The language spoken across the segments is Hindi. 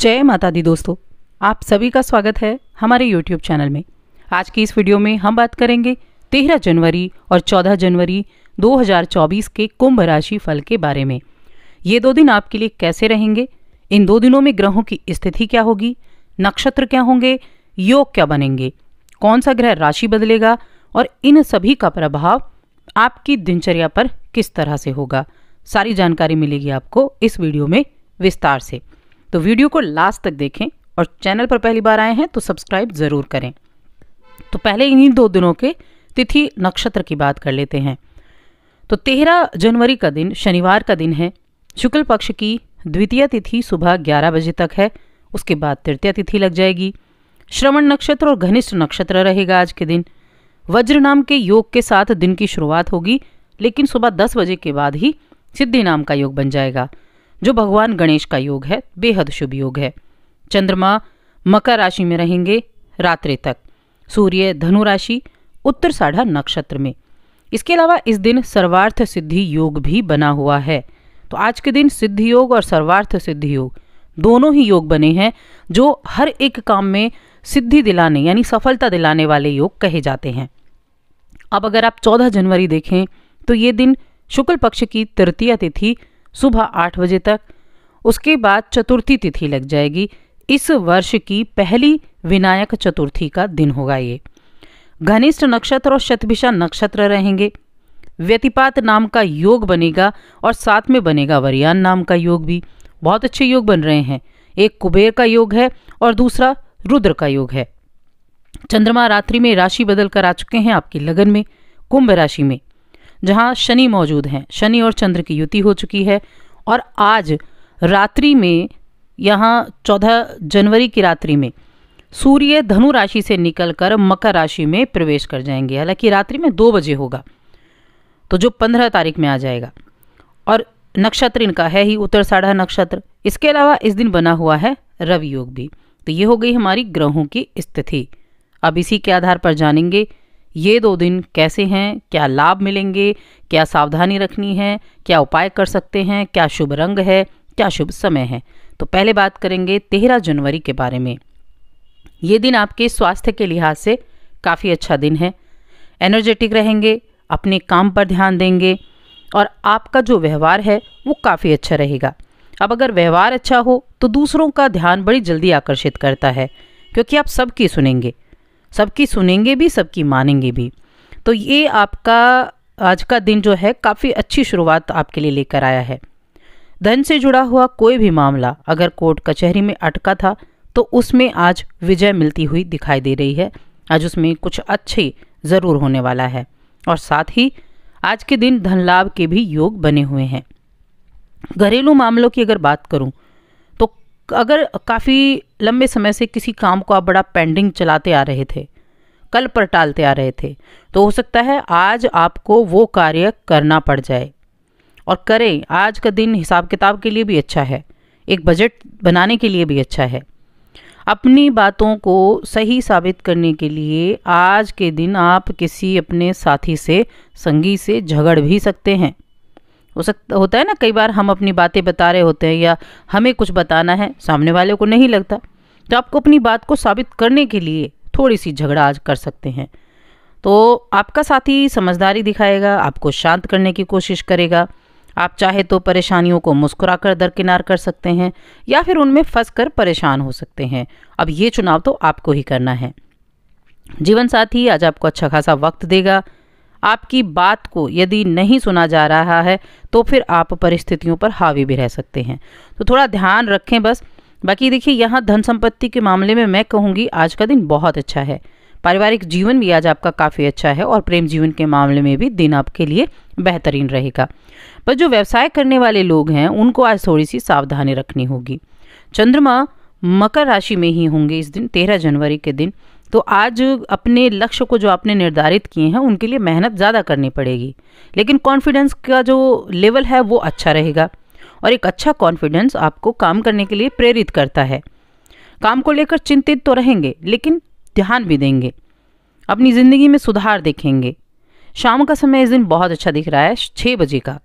जय माता दी दोस्तों आप सभी का स्वागत है हमारे यूट्यूब चैनल में आज की इस वीडियो में हम बात करेंगे 13 जनवरी और 14 जनवरी 2024 के कुंभ राशि फल के बारे में ये दो दिन आपके लिए कैसे रहेंगे इन दो दिनों में ग्रहों की स्थिति क्या होगी नक्षत्र क्या होंगे योग क्या बनेंगे कौन सा ग्रह राशि बदलेगा और इन सभी का प्रभाव आपकी दिनचर्या पर किस तरह से होगा सारी जानकारी मिलेगी आपको इस वीडियो में विस्तार से तो वीडियो को लास्ट तक देखें और चैनल पर पहली बार आए हैं तो सब्सक्राइब ज़रूर करें तो पहले इन्हीं दो दिनों के तिथि नक्षत्र की बात कर लेते हैं तो तेरह जनवरी का दिन शनिवार का दिन है शुक्ल पक्ष की द्वितीय तिथि सुबह ग्यारह बजे तक है उसके बाद तृतीय तिथि लग जाएगी श्रवण नक्षत्र और घनिष्ठ नक्षत्र रहेगा आज के दिन वज्र नाम के योग के साथ दिन की शुरुआत होगी लेकिन सुबह दस बजे के बाद ही सिद्धि नाम का योग बन जाएगा जो भगवान गणेश का योग है बेहद शुभ योग है चंद्रमा मकर राशि में रहेंगे रात्रि तक सूर्य धनु राशि उत्तर साढ़ा नक्षत्र में इसके अलावा इस दिन सर्वार्थ सिद्धि योग भी बना हुआ है तो आज के दिन सिद्धि योग और सर्वार्थ सिद्धि योग दोनों ही योग बने हैं जो हर एक काम में सिद्धि दिलाने यानी सफलता दिलाने वाले योग कहे जाते हैं अब अगर आप 14 जनवरी देखें तो ये दिन शुक्ल पक्ष की तृतीय तिथि सुबह आठ बजे तक उसके बाद चतुर्थी तिथि लग जाएगी इस वर्ष की पहली विनायक चतुर्थी का दिन होगा ये घनिष्ठ नक्षत्र और शतभिषा नक्षत्र रहेंगे व्यतिपात नाम का योग बनेगा और साथ में बनेगा वरियान नाम का योग भी बहुत अच्छे योग बन रहे हैं एक कुबेर का योग है और दूसरा रुद्र का योग है चंद्रमा रात्रि में राशि बदल कर आ चुके हैं आपकी लगन में कुंभ राशि में जहां शनि मौजूद हैं शनि और चंद्र की युति हो चुकी है और आज रात्रि में यहां चौदह जनवरी की रात्रि में सूर्य धनु राशि से निकलकर मकर राशि में प्रवेश कर जाएंगे हालांकि रात्रि में दो बजे होगा तो जो पंद्रह तारीख में आ जाएगा और नक्षत्र इनका है ही उत्तर साढ़ा नक्षत्र इसके अलावा इस दिन बना हुआ है रवि योग भी तो ये हो गई हमारी ग्रहों की स्थिति अब इसी के आधार पर जानेंगे ये दो दिन कैसे हैं क्या लाभ मिलेंगे क्या सावधानी रखनी है क्या उपाय कर सकते हैं क्या शुभ रंग है क्या शुभ समय है तो पहले बात करेंगे तेरह जनवरी के बारे में ये दिन आपके स्वास्थ्य के लिहाज से काफ़ी अच्छा दिन है एनर्जेटिक रहेंगे अपने काम पर ध्यान देंगे और आपका जो व्यवहार है वो काफ़ी अच्छा रहेगा अब अगर व्यवहार अच्छा हो तो दूसरों का ध्यान बड़ी जल्दी आकर्षित करता है क्योंकि आप सबकी सुनेंगे सबकी सुनेंगे भी सबकी मानेंगे भी तो ये आपका आज का दिन जो है काफ़ी अच्छी शुरुआत आपके लिए लेकर आया है धन से जुड़ा हुआ कोई भी मामला अगर कोर्ट कचहरी में अटका था तो उसमें आज विजय मिलती हुई दिखाई दे रही है आज उसमें कुछ अच्छे ज़रूर होने वाला है और साथ ही आज के दिन धन लाभ के भी योग बने हुए हैं घरेलू मामलों की अगर बात करूं अगर काफ़ी लंबे समय से किसी काम को आप बड़ा पेंडिंग चलाते आ रहे थे कल पर टालते आ रहे थे तो हो सकता है आज आपको वो कार्य करना पड़ जाए और करें आज का दिन हिसाब किताब के लिए भी अच्छा है एक बजट बनाने के लिए भी अच्छा है अपनी बातों को सही साबित करने के लिए आज के दिन आप किसी अपने साथी से संगी से झगड़ भी सकते हैं हो सकता होता है ना कई बार हम अपनी बातें बता रहे होते हैं या हमें कुछ बताना है सामने वाले को नहीं लगता तो आपको अपनी बात को साबित करने के लिए थोड़ी सी झगड़ा आज कर सकते हैं तो आपका साथी समझदारी दिखाएगा आपको शांत करने की कोशिश करेगा आप चाहे तो परेशानियों को मुस्कुरा कर दरकिनार कर सकते हैं या फिर उनमें फंस कर परेशान हो सकते हैं अब ये चुनाव तो आपको ही करना है जीवन साथी आज आपको अच्छा खासा वक्त देगा आपकी बात को यदि नहीं सुना जा रहा है तो फिर आप परिस्थितियों पर हावी भी रह सकते हैं तो थोड़ा ध्यान रखें बस बाकी देखिए यहाँ धन संपत्ति के मामले में मैं कहूँगी आज का दिन बहुत अच्छा है पारिवारिक जीवन भी आज आपका काफ़ी अच्छा है और प्रेम जीवन के मामले में भी दिन आपके लिए बेहतरीन रहेगा पर जो व्यवसाय करने वाले लोग हैं उनको आज थोड़ी सी सावधानी रखनी होगी चंद्रमा मकर राशि में ही होंगे इस दिन तेरह जनवरी के दिन तो आज अपने लक्ष्य को जो आपने निर्धारित किए हैं उनके लिए मेहनत ज़्यादा करनी पड़ेगी लेकिन कॉन्फिडेंस का जो लेवल है वो अच्छा रहेगा और एक अच्छा कॉन्फिडेंस आपको काम करने के लिए प्रेरित करता है काम को लेकर चिंतित तो रहेंगे लेकिन ध्यान भी देंगे अपनी ज़िंदगी में सुधार देखेंगे शाम का समय इस दिन बहुत अच्छा दिख रहा है छः बजे का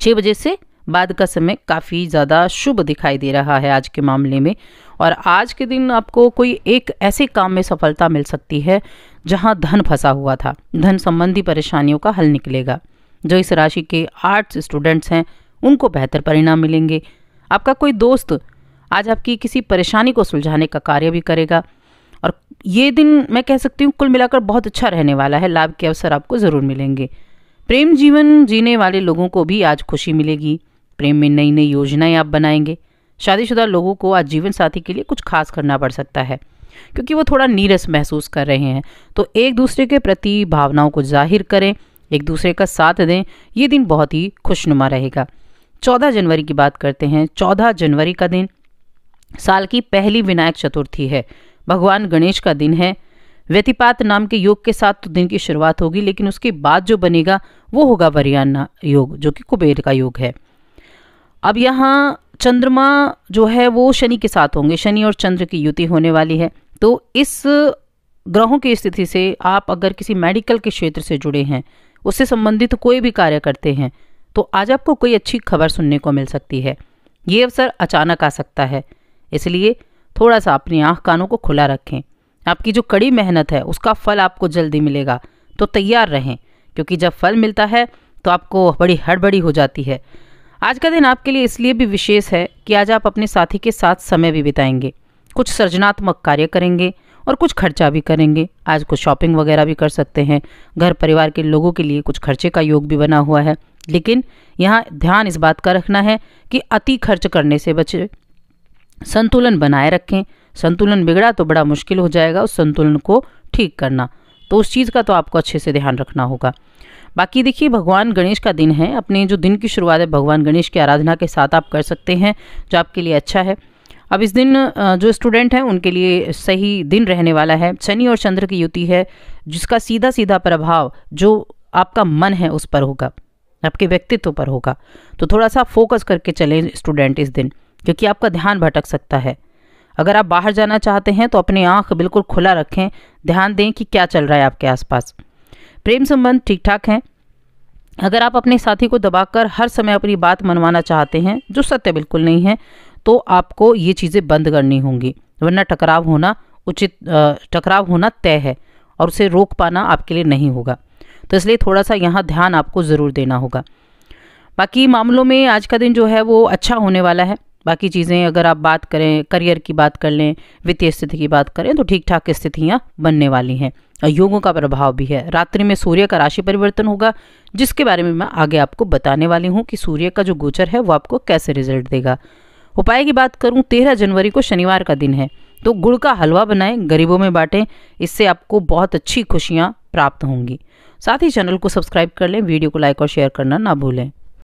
छः बजे से बाद का समय काफ़ी ज़्यादा शुभ दिखाई दे रहा है आज के मामले में और आज के दिन आपको कोई एक ऐसे काम में सफलता मिल सकती है जहां धन फंसा हुआ था धन संबंधी परेशानियों का हल निकलेगा जो इस राशि के आर्ट्स स्टूडेंट्स हैं उनको बेहतर परिणाम मिलेंगे आपका कोई दोस्त आज आपकी किसी परेशानी को सुलझाने का कार्य भी करेगा और ये दिन मैं कह सकती हूँ कुल मिलाकर बहुत अच्छा रहने वाला है लाभ के अवसर आपको ज़रूर मिलेंगे प्रेम जीवन जीने वाले लोगों को भी आज खुशी मिलेगी प्रेम में नई नई योजनाएं आप बनाएंगे शादीशुदा लोगों को आज जीवन साथी के लिए कुछ खास करना पड़ सकता है क्योंकि वो थोड़ा नीरस महसूस कर रहे हैं तो एक दूसरे के प्रति भावनाओं को जाहिर करें एक दूसरे का साथ दें ये दिन बहुत ही खुशनुमा रहेगा चौदह जनवरी की बात करते हैं चौदह जनवरी का दिन साल की पहली विनायक चतुर्थी है भगवान गणेश का दिन है व्यतिपात नाम के योग के साथ तो दिन की शुरुआत होगी लेकिन उसके बाद जो बनेगा वो होगा वरियाना योग जो कि कुबेर का योग है अब यहाँ चंद्रमा जो है वो शनि के साथ होंगे शनि और चंद्र की युति होने वाली है तो इस ग्रहों की स्थिति से आप अगर किसी मेडिकल के क्षेत्र से जुड़े हैं उससे संबंधित कोई भी कार्य करते हैं तो आज आपको कोई अच्छी खबर सुनने को मिल सकती है ये अवसर अचानक आ सकता है इसलिए थोड़ा सा अपनी आँख कानों को खुला रखें आपकी जो कड़ी मेहनत है उसका फल आपको जल्दी मिलेगा तो तैयार रहें क्योंकि जब फल मिलता है तो आपको बड़ी हड़बड़ी हो जाती है आज का दिन आपके लिए इसलिए भी विशेष है कि आज आप अपने साथी के साथ समय भी बिताएंगे कुछ सृजनात्मक कार्य करेंगे और कुछ खर्चा भी करेंगे आज कुछ शॉपिंग वगैरह भी कर सकते हैं घर परिवार के लोगों के लिए कुछ खर्चे का योग भी बना हुआ है लेकिन यहाँ ध्यान इस बात का रखना है कि अति खर्च करने से बचे संतुलन बनाए रखें संतुलन बिगड़ा तो बड़ा मुश्किल हो जाएगा उस संतुलन को ठीक करना तो उस चीज़ का तो आपको अच्छे से ध्यान रखना होगा बाकी देखिए भगवान गणेश का दिन है अपने जो दिन की शुरुआत है भगवान गणेश की आराधना के साथ आप कर सकते हैं जो आपके लिए अच्छा है अब इस दिन जो स्टूडेंट हैं उनके लिए सही दिन रहने वाला है शनि और चंद्र की युति है जिसका सीधा सीधा प्रभाव जो आपका मन है उस पर होगा आपके व्यक्तित्व पर होगा तो थोड़ा सा फोकस करके चलें स्टूडेंट इस दिन क्योंकि आपका ध्यान भटक सकता है अगर आप बाहर जाना चाहते हैं तो अपनी आँख बिल्कुल खुला रखें ध्यान दें कि क्या चल रहा है आपके आसपास प्रेम संबंध ठीक ठाक हैं अगर आप अपने साथी को दबाकर हर समय अपनी बात मनवाना चाहते हैं जो सत्य बिल्कुल नहीं है तो आपको ये चीज़ें बंद करनी होंगी वरना टकराव होना उचित टकराव होना तय है और उसे रोक पाना आपके लिए नहीं होगा तो इसलिए थोड़ा सा यहाँ ध्यान आपको ज़रूर देना होगा बाकी मामलों में आज का दिन जो है वो अच्छा होने वाला है बाकी चीज़ें अगर आप बात करें करियर की बात कर लें वित्तीय स्थिति की बात करें तो ठीक ठाक स्थितियाँ बनने वाली हैं और योगों का प्रभाव भी है रात्रि में सूर्य का राशि परिवर्तन होगा जिसके बारे में मैं आगे आपको बताने वाली हूँ कि सूर्य का जो गोचर है वो आपको कैसे रिजल्ट देगा उपाय की बात करूँ तेरह जनवरी को शनिवार का दिन है तो गुड़ का हलवा बनाएं गरीबों में बांटें इससे आपको बहुत अच्छी खुशियाँ प्राप्त होंगी साथ ही चैनल को सब्सक्राइब कर लें वीडियो को लाइक और शेयर करना ना भूलें